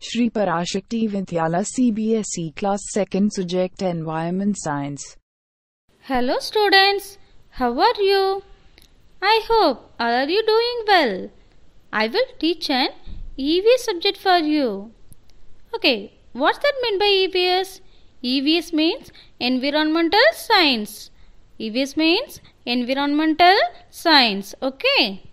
Shri Parashakti Vidyala CBSE class 2nd subject environment science. Hello students, how are you? I hope are you doing well. I will teach an EVS subject for you. Okay, what's that mean by EVS? EVS means environmental science. EVS means environmental science. Okay.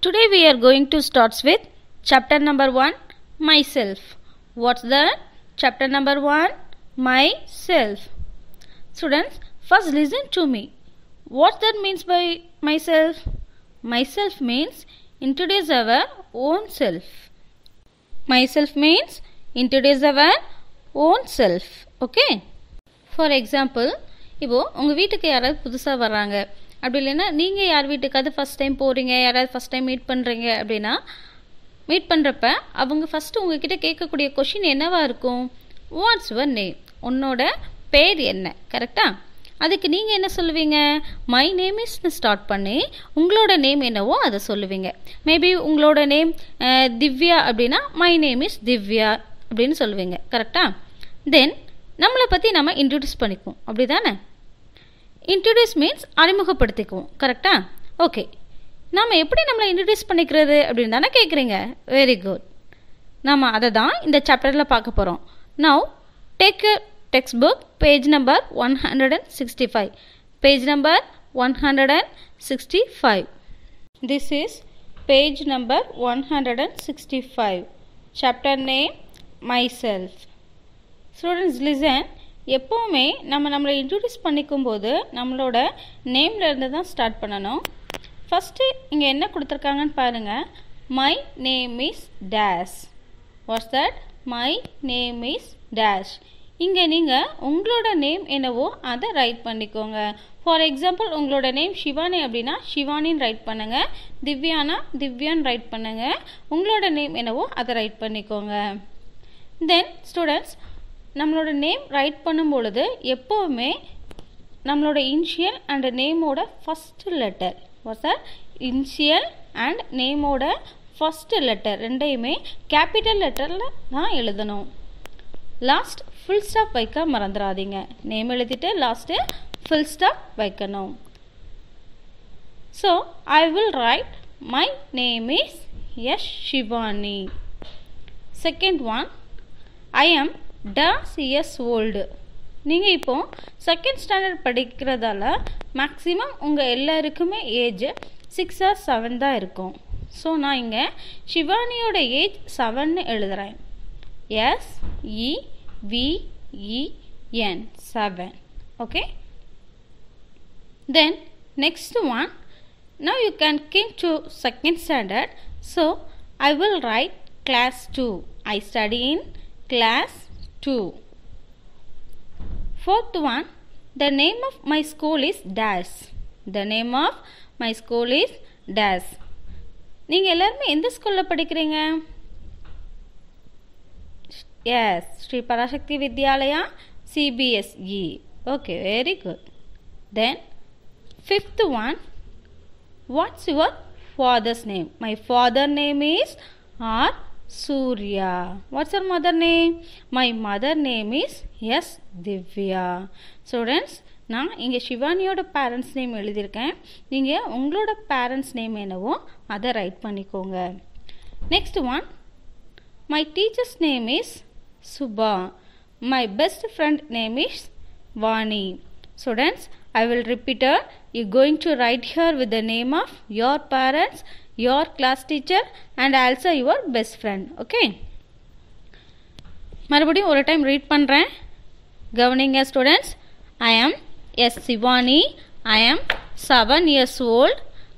Today we are going to start with chapter number 1 myself. What's that? Chapter number 1 Myself. Students, first listen to me. What that means by myself? Myself means introduce our own self. Myself means introduce our own self. Okay? For example இப்போது உங்கள் வீட்டுக்கு யாராவது புதுசாக வர்றாங்க அப்படி இல்லைன்னா நீங்கள் யார் வீட்டுக்காவது ஃபஸ்ட் டைம் போகிறீங்க யாராவது ஃபஸ்ட் டைம் மீட் பண்ணுறீங்க அப்படின்னா மீட் பண்ணுறப்ப அவங்க ஃபஸ்ட்டு உங்ககிட்ட கேட்கக்கூடிய கொஷின் என்னவாக இருக்கும் வாட்ஸ் யுவர் நேம் உன்னோட பேர் என்ன கரெக்டா அதுக்கு நீங்கள் என்ன சொல்லுவீங்க மை நேம் இஸ்னு ஸ்டார்ட் பண்ணி உங்களோட நேம் என்னவோ அதை சொல்லுவீங்க மேபி உங்களோட நேம் திவ்யா அப்படின்னா மை நேம் இஸ் திவ்யா அப்படின்னு சொல்லுவீங்க கரெக்டாக தென் நம்மளை பற்றி நம்ம இன்ட்ரடியூஸ் பண்ணிக்குவோம் அப்படி தானே இன்ட்ரடியூஸ் மீன்ஸ் அறிமுகப்படுத்திக்குவோம் கரெக்டா ஓகே நாம் எப்படி நம்மளை இன்ட்ரடியூஸ் பண்ணிக்கிறது அப்படின்னு தானே கேட்குறீங்க வெரி குட் நாம் அதை தான் இந்த சாப்டரில் பார்க்க போகிறோம் now take text book page number one hundred and sixty five page number one hundred and sixty five this is page number one hundred and sixty five chapter name myself students listen எப்போவுமே நம்ம நம்மளை introduce பண்ணிக்கும் போது நம்மளோட நேம்லேருந்து தான் start பண்ணணும் first இங்கே என்ன கொடுத்துருக்காங்கன்னு பாருங்கள் my name is dash what's that my name is dash இங்கே நீங்கள் உங்களோட நேம் என்னவோ அதை ரைட் பண்ணிக்கோங்க ஃபார் எக்ஸாம்பிள் உங்களோட நேம் சிவானி அப்படின்னா சிவானின்னு ரைட் பண்ணுங்கள் திவ்யானா திவ்யான்னு ரைட் பண்ணுங்கள் உங்களோட நேம் என்னவோ அதை ரைட் பண்ணிக்கோங்க தென் ஸ்டூடெண்ட்ஸ் நம்மளோட நேம் ரைட் பண்ணும் பொழுது எப்போவுமே நம்மளோட இன்ஷியல் அண்ட் நேமோட first letter was the initial and நேமோட ஃபஸ்ட்டு லெட்டர் ரெண்டையுமே கேபிட்டல் லெட்டரில் நான் எழுதணும் லாஸ்ட் ஃபுல் ஸ்டாப் வைக்க மறந்துடாதீங்க நேம் எழுதிட்டு லாஸ்ட்டு ஃபுல் ஸ்டாப் வைக்கணும் so I will write my name is S Shivani second one I am டாஸ் எஸ் ஓல்டு நீங்கள் இப்போது செகண்ட் ஸ்டாண்டர்ட் படிக்கிறதால மேக்ஸிமம் உங்கள் எல்லாருக்குமே ஏஜ் சிக்ஸ் ஆர் செவன் தான் இருக்கும் ஸோ நான் இங்கே ஷிவானியோட ஏஜ் செவன்னு எழுதுகிறேன் S E V E N seven okay then next one now you can come to second standard so I will write class two I study in class two fourth one The name of my school is dash. The name of my school is dash. நீங்கள் எல்லாருமே எந்த ஸ்கூலில் படிக்கிறீங்க S Shri Parasakthi Vidyalaya CBSE okay very good then fifth one what's your father's name my father name is R Surya what's your mother name my mother name is S Divya students நான் இங்கே சிவானியோட parents name எழுதியிருக்கேன் நீங்கள் உங்களோட பேரண்ட்ஸ் நேம் என்னவோ அதை write பண்ணிக்கோங்க next one my teacher's name is Subha my best friend name is Vani students I will repeat it. You are going to write here with the name of your parents, your class teacher and also your best friend. Okay. Marabudi, one time read pandra. Governing students. I am Sivani. I am 7 years old.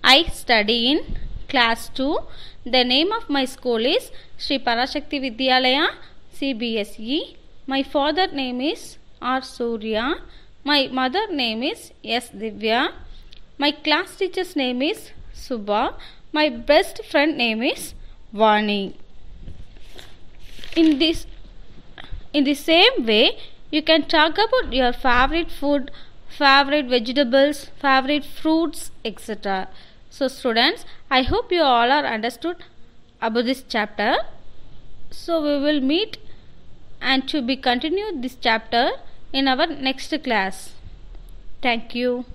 I study in class 2. The name of my school is Sri Parashakti Vidyalaya CBSE. My father name is R. My mother name is S. Divya. My class teacher's name is Subha. My best friend name is Vani. In this in the same way, you can talk about your favorite food, favorite vegetables, favorite fruits, etc. So students, I hope you all are understood about this chapter. So we will meet and to be continued this chapter in our next class. Thank you.